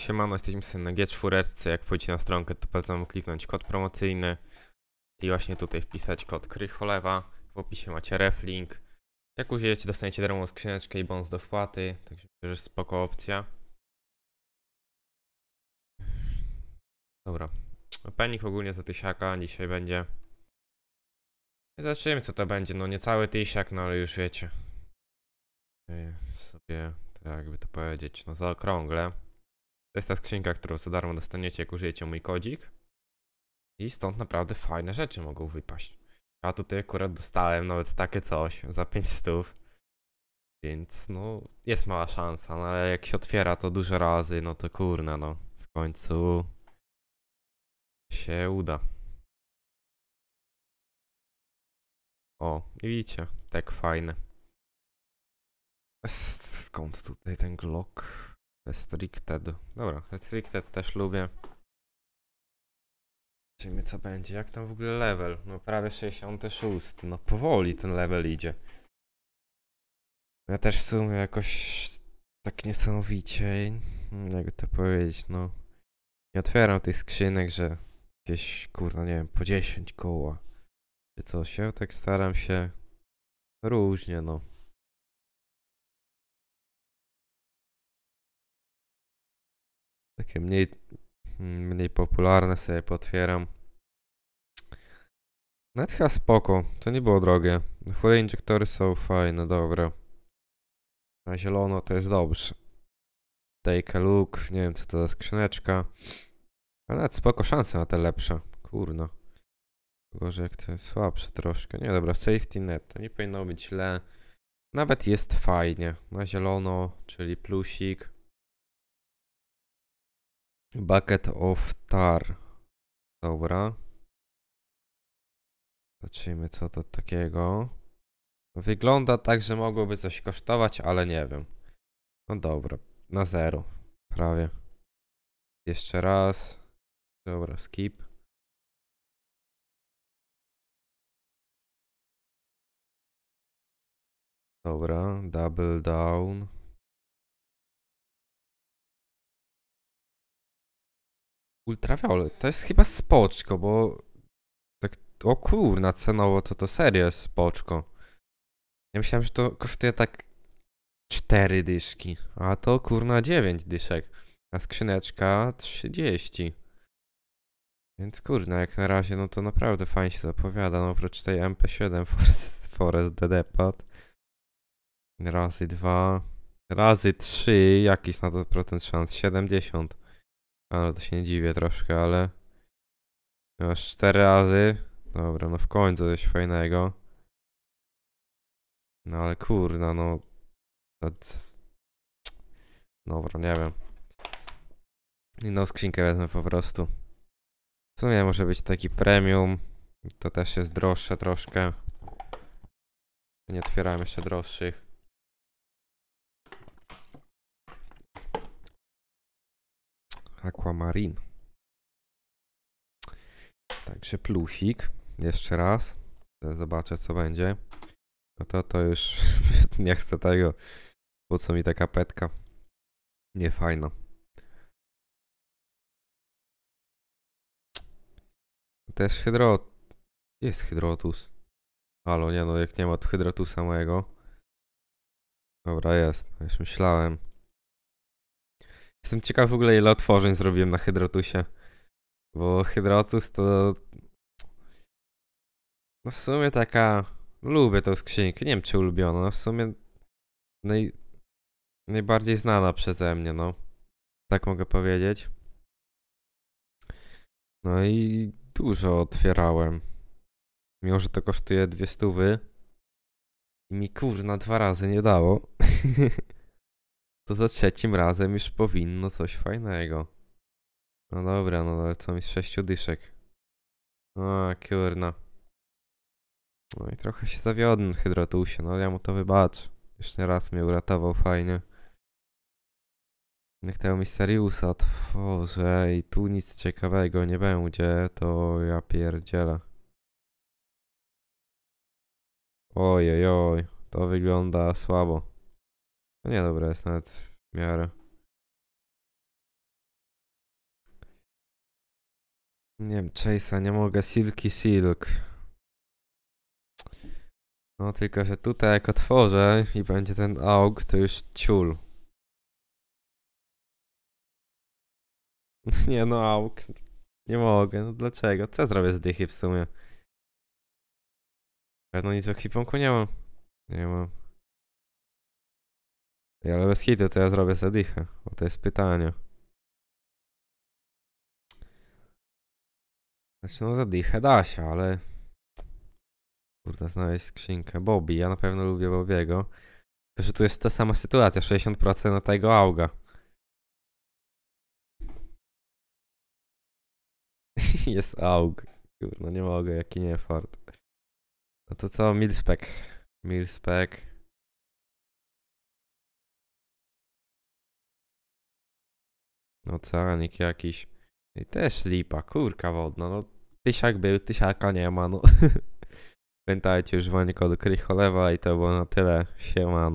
Siemano, jesteśmy sobie na G4, jak pójdziecie na stronkę to polecam kliknąć kod promocyjny i właśnie tutaj wpisać kod Krycholewa, w opisie macie reflink. Jak użyjecie dostaniecie darmową skrzyneczkę i bonus do wpłaty, także jest spoko opcja. Dobra, penik ogólnie za tysiaka dzisiaj będzie. Zobaczymy co to będzie, no niecały tysiak, no ale już wiecie. Sobie, tak jakby to powiedzieć, no zaokrągle. To jest ta skrzynka, którą za darmo dostaniecie, jak użyjecie mój kodzik. I stąd naprawdę fajne rzeczy mogą wypaść. Ja tutaj akurat dostałem nawet takie coś za 500. Więc no, jest mała szansa, no ale jak się otwiera to dużo razy, no to kurna no. W końcu się uda. O, i widzicie, tak fajne. Skąd tutaj ten Glock? Restricted. Dobra, Restricted też lubię. Zobaczymy co będzie. Jak tam w ogóle level? No prawie 66. No powoli ten level idzie. Ja też w sumie jakoś tak niesamowicie, jakby to powiedzieć, no. Nie otwieram tych skrzynek, że jakieś, kurna, nie wiem, po 10 koła. Czy coś. Ja tak staram się różnie, no. takie mniej, mniej popularne sobie potwieram. Nawet chyba spoko, to nie było drogie. Chłodne injektory są fajne, dobre. Na zielono to jest dobrze. Take a look, nie wiem co to za skrzyneczka. Ale nawet spoko szanse na te lepsze. Kurno. Gorzej jak to jest słabsze troszkę. Nie dobra, safety net, to nie powinno być źle. Nawet jest fajnie. Na zielono, czyli plusik. Bucket of tar. Dobra. Zobaczymy co to takiego. Wygląda tak, że mogłoby coś kosztować, ale nie wiem. No dobra, na zero. Prawie. Jeszcze raz. Dobra, skip. Dobra, double down. Ultraviolet, to jest chyba spoczko, bo tak, o kurna, cenowo to to serio jest spoczko. Ja myślałem, że to kosztuje tak 4 dyszki, a to kurna 9 dyszek, a skrzyneczka 30. Więc kurna, jak na razie, no to naprawdę fajnie się zapowiada, no oprócz tej MP7 Forest, Forest Dedepad. Razy 2, razy 3, jakiś na to procent szans, 70. Ale to się nie dziwię troszkę, ale... już cztery razy. Dobra, no w końcu coś fajnego. No ale kurna, no... Dobra, nie wiem. Inną skrzynkę wezmę po prostu. W sumie może być taki premium. To też jest droższe troszkę. Nie otwieram jeszcze droższych. Aquamarine. Także plusik. Jeszcze raz. Zobaczę co będzie. No to to już nie chcę tego. Po co mi taka petka? Nie fajno. Też hydro... Jest hydrotus. Halo, nie no, jak nie ma hydrotusa mojego. Dobra, jest. Już myślałem. Jestem ciekaw w ogóle ile otworzeń zrobiłem na Hydrotusie. Bo Hydrotus to... No w sumie taka... Lubię tą skrzynkę, nie wiem czy ulubiona, no w sumie... Naj... Najbardziej znana przeze mnie, no. Tak mogę powiedzieć. No i dużo otwierałem. Mimo, że to kosztuje dwie stówy. I mi na dwa razy nie dało. to za trzecim razem już powinno coś fajnego. No dobra, no ale co mi z sześciu dyszek. A, kurna. No i trochę się zawiodłem hydratusie, no ale ja mu to wybacz. Jeszcze raz mnie uratował fajnie. Jak tego Misteriusa tworzę i tu nic ciekawego nie będzie, to ja pierdzielę. Ojej, oj, to wygląda słabo. No nie, dobra, jest nawet w miarę. Nie wiem, Chase'a nie mogę, Silky Silk. No tylko, że tutaj jak otworzę i będzie ten aug, to już ciul. Nie no, auk. Nie mogę, no dlaczego? Co zrobię z dychy w sumie? Pewno nic w ekwipunku nie mam. Nie mam. Ja, ale bez hity, co ja zrobię z Edichę? Bo to jest pytanie. Znaczy no zadychę da się, ale... Kurde, znaleźć skrzynkę. Bobby, ja na pewno lubię Bobiego. Tylko, że tu jest ta sama sytuacja, 60% na tego auga. jest aug. Kurde, no nie mogę, jaki nie fart. No to co, milspec. Milspec. oceanik jakiś. I też lipa, kurka wodna, no tysiak był, tysiaka nie ma, no. Pamiętajcie używanie kodu Krycholewa i to było na tyle. Siemano.